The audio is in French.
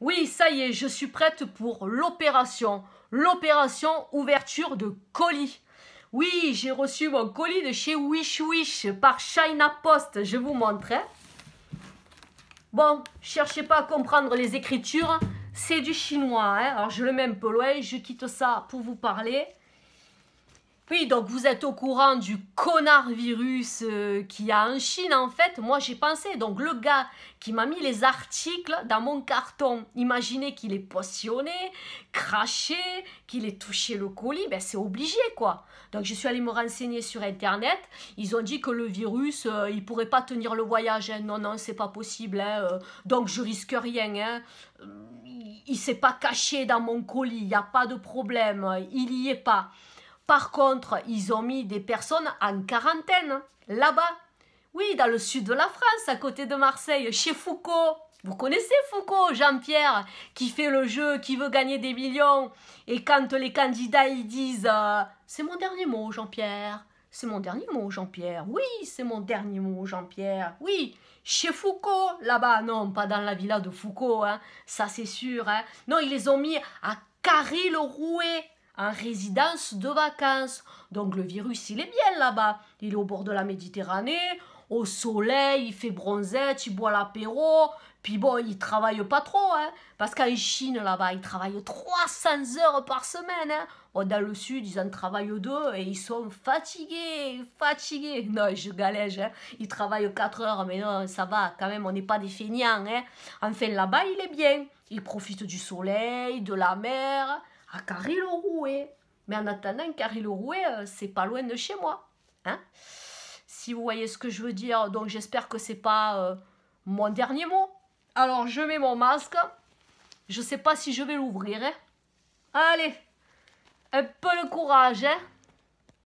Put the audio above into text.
Oui, ça y est, je suis prête pour l'opération. L'opération ouverture de colis. Oui, j'ai reçu mon colis de chez Wish Wish par China Post. Je vous montre. Hein. Bon, cherchez pas à comprendre les écritures. C'est du chinois. Hein. Alors, je le mets un peu loin. Je quitte ça pour vous parler. Oui, donc vous êtes au courant du connard virus euh, qui qu'il a en Chine, en fait. Moi, j'ai pensé. Donc, le gars qui m'a mis les articles dans mon carton, imaginez qu'il est potionné, craché, qu'il ait touché le colis, ben, c'est obligé, quoi. Donc, je suis allée me renseigner sur Internet. Ils ont dit que le virus, il euh, il pourrait pas tenir le voyage. Hein. Non, non, c'est pas possible. Hein, euh. donc, je risque rien. Hein. Il, s'est pas caché dans mon colis. Il n'y a pas de problème. Il y est pas. Par contre, ils ont mis des personnes en quarantaine, là-bas. Oui, dans le sud de la France, à côté de Marseille, chez Foucault. Vous connaissez Foucault, Jean-Pierre, qui fait le jeu, qui veut gagner des millions. Et quand les candidats, ils disent euh, C'est mon dernier mot, Jean-Pierre. C'est mon dernier mot, Jean-Pierre. Oui, c'est mon dernier mot, Jean-Pierre. Oui, chez Foucault, là-bas. Non, pas dans la villa de Foucault, hein. ça c'est sûr. Hein. Non, ils les ont mis à carrer le rouet en résidence de vacances. Donc le virus, il est bien là-bas. Il est au bord de la Méditerranée, au soleil, il fait bronzette, il boit l'apéro. Puis bon, il travaille pas trop, hein. parce qu'en Chine, là-bas, il travaille 300 heures par semaine. Hein. dans le sud, ils en travaillent deux et ils sont fatigués, fatigués. Non, je galège, il hein. ils travaillent 4 heures, mais non, ça va, quand même, on n'est pas des feignants. Hein. Enfin, là-bas, il est bien. Il profite du soleil, de la mer à carré rouet Mais en attendant, carré rouet euh, c'est pas loin de chez moi. Hein si vous voyez ce que je veux dire, donc j'espère que c'est pas euh, mon dernier mot. Alors, je mets mon masque. Je sais pas si je vais l'ouvrir. Hein. Allez, un peu le courage. Hein